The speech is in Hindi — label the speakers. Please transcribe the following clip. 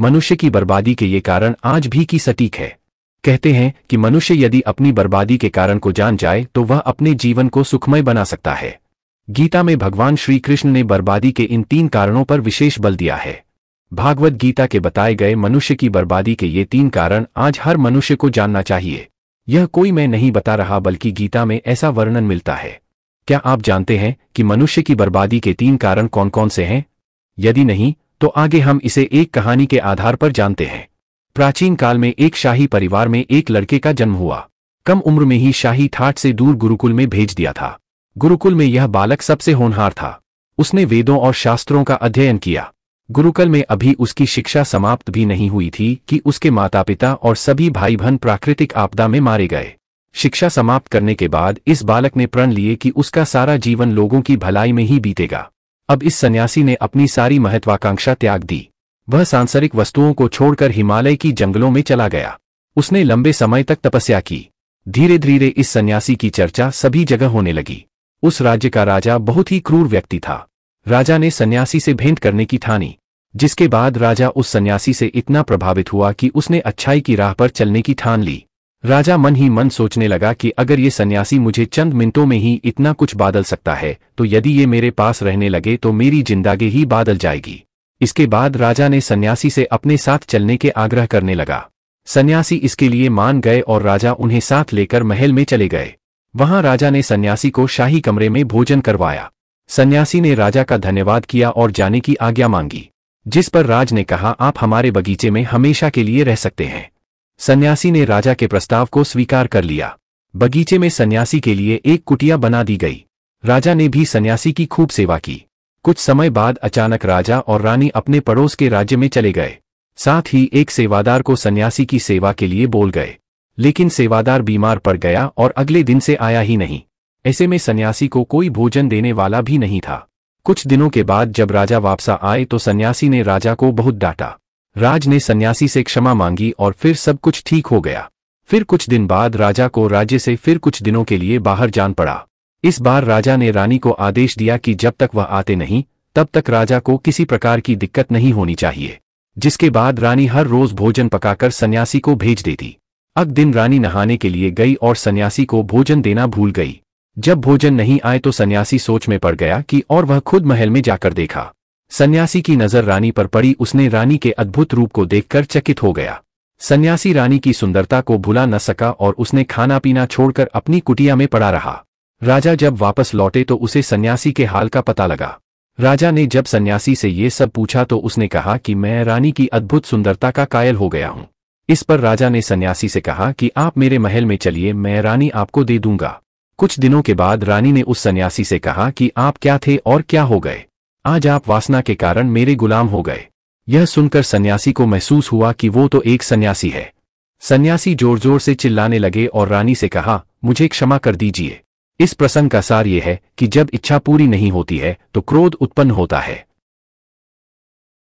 Speaker 1: मनुष्य की बर्बादी के ये कारण आज भी की सटीक है कहते हैं कि मनुष्य यदि अपनी बर्बादी के कारण को जान जाए तो वह अपने जीवन को सुखमय बना सकता है गीता में भगवान श्री कृष्ण ने बर्बादी के इन तीन कारणों पर विशेष बल दिया है भागवत गीता के बताए गए मनुष्य की बर्बादी के ये तीन कारण आज हर मनुष्य को जानना चाहिए यह कोई मैं नहीं बता रहा बल्कि गीता में ऐसा वर्णन मिलता है क्या आप जानते हैं कि मनुष्य की बर्बादी के तीन कारण कौन कौन से हैं यदि नहीं तो आगे हम इसे एक कहानी के आधार पर जानते हैं प्राचीन काल में एक शाही परिवार में एक लड़के का जन्म हुआ कम उम्र में ही शाही ठाट से दूर गुरुकुल में भेज दिया था गुरुकुल में यह बालक सबसे होनहार था उसने वेदों और शास्त्रों का अध्ययन किया गुरुकुल में अभी उसकी शिक्षा समाप्त भी नहीं हुई थी कि उसके माता पिता और सभी भाई बहन प्राकृतिक आपदा में मारे गए शिक्षा समाप्त करने के बाद इस बालक ने प्रण लिए कि उसका सारा जीवन लोगों की भलाई में ही बीतेगा अब इस सन्यासी ने अपनी सारी महत्वाकांक्षा त्याग दी वह सांसारिक वस्तुओं को छोड़कर हिमालय की जंगलों में चला गया उसने लंबे समय तक तपस्या की धीरे धीरे इस सन्यासी की चर्चा सभी जगह होने लगी उस राज्य का राजा बहुत ही क्रूर व्यक्ति था राजा ने सन्यासी से भेंट करने की ठानी जिसके बाद राजा उस सन्यासी से इतना प्रभावित हुआ कि उसने अच्छाई की राह पर चलने की ठान ली राजा मन ही मन सोचने लगा कि अगर ये सन्यासी मुझे चंद मिनटों में ही इतना कुछ बादल सकता है तो यदि ये मेरे पास रहने लगे तो मेरी जिंदगी ही बादल जाएगी इसके बाद राजा ने सन्यासी से अपने साथ चलने के आग्रह करने लगा सन्यासी इसके लिए मान गए और राजा उन्हें साथ लेकर महल में चले गए वहां राजा ने सन्यासी को शाही कमरे में भोजन करवाया सन्यासी ने राजा का धन्यवाद किया और जाने की आज्ञा मांगी जिस पर राज ने कहा आप हमारे बगीचे में हमेशा के लिए रह सकते हैं सन्यासी ने राजा के प्रस्ताव को स्वीकार कर लिया बगीचे में सन्यासी के लिए एक कुटिया बना दी गई राजा ने भी सन्यासी की खूब सेवा की कुछ समय बाद अचानक राजा और रानी अपने पड़ोस के राज्य में चले गए साथ ही एक सेवादार को सन्यासी की सेवा के लिए बोल गए लेकिन सेवादार बीमार पड़ गया और अगले दिन से आया ही नहीं ऐसे में सन्यासी को कोई भोजन देने वाला भी नहीं था कुछ दिनों के बाद जब राजा वापसा आए तो सन्यासी ने राजा को बहुत डांटा राज ने सन्यासी से क्षमा मांगी और फिर सब कुछ ठीक हो गया फिर कुछ दिन बाद राजा को राज्य से फिर कुछ दिनों के लिए बाहर जान पड़ा इस बार राजा ने रानी को आदेश दिया कि जब तक वह आते नहीं तब तक राजा को किसी प्रकार की दिक्कत नहीं होनी चाहिए जिसके बाद रानी हर रोज भोजन पकाकर सन्यासी को भेज देती अग दिन रानी नहाने के लिए गई और सन्यासी को भोजन देना भूल गई जब भोजन नहीं आए तो सन्यासी सोच में पड़ गया कि और वह खुद महल में जाकर देखा सन्यासी की नजर रानी पर पड़ी उसने रानी के अद्भुत रूप को देखकर चकित हो गया सन्यासी रानी की सुंदरता को भुला न सका और उसने खाना पीना छोड़कर अपनी कुटिया में पड़ा रहा राजा जब वापस लौटे तो उसे सन्यासी के हाल का पता लगा राजा ने जब सन्यासी से ये सब पूछा तो उसने कहा कि मैं रानी की अद्भुत सुंदरता का कायल हो गया हूं इस पर राजा ने सन्यासी से कहा कि आप मेरे महल में चलिए मैं रानी आपको दे दूंगा कुछ दिनों के बाद रानी ने उस सन्यासी से कहा कि आप क्या थे और क्या हो गए आज आप वासना के कारण मेरे गुलाम हो गए यह सुनकर सन्यासी को महसूस हुआ कि वो तो एक सन्यासी है सन्यासी जोर जोर से चिल्लाने लगे और रानी से कहा मुझे क्षमा कर दीजिए इस प्रसंग का सार ये है कि जब इच्छा पूरी नहीं होती है तो क्रोध उत्पन्न होता है